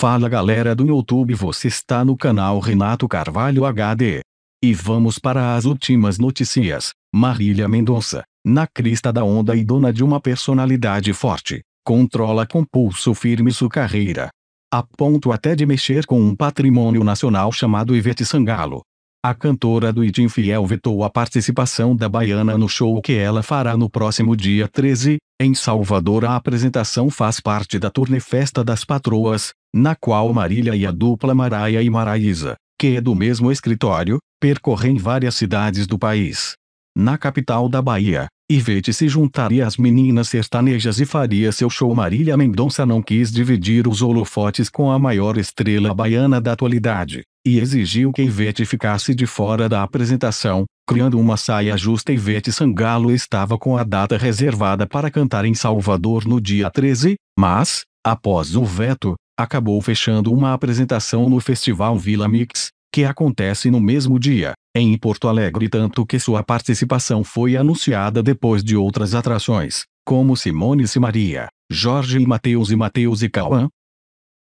Fala galera do YouTube, você está no canal Renato Carvalho HD. E vamos para as últimas notícias. Marília Mendonça, na crista da onda e dona de uma personalidade forte, controla com pulso firme sua carreira. A ponto até de mexer com um patrimônio nacional chamado Ivete Sangalo. A cantora do It Infiel vetou a participação da baiana no show que ela fará no próximo dia 13, em Salvador a apresentação faz parte da turnê Festa das Patroas, na qual Marília e a dupla Maraia e Maraísa, que é do mesmo escritório, percorrem várias cidades do país. Na capital da Bahia, Ivete se juntaria às meninas sertanejas e faria seu show Marília Mendonça não quis dividir os holofotes com a maior estrela baiana da atualidade e exigiu que Ivete ficasse de fora da apresentação, criando uma saia justa. Ivete Sangalo estava com a data reservada para cantar em Salvador no dia 13, mas, após o veto, acabou fechando uma apresentação no Festival Vila Mix, que acontece no mesmo dia, em Porto Alegre, tanto que sua participação foi anunciada depois de outras atrações, como Simone e Maria, Jorge e Mateus e Mateus e Cauã,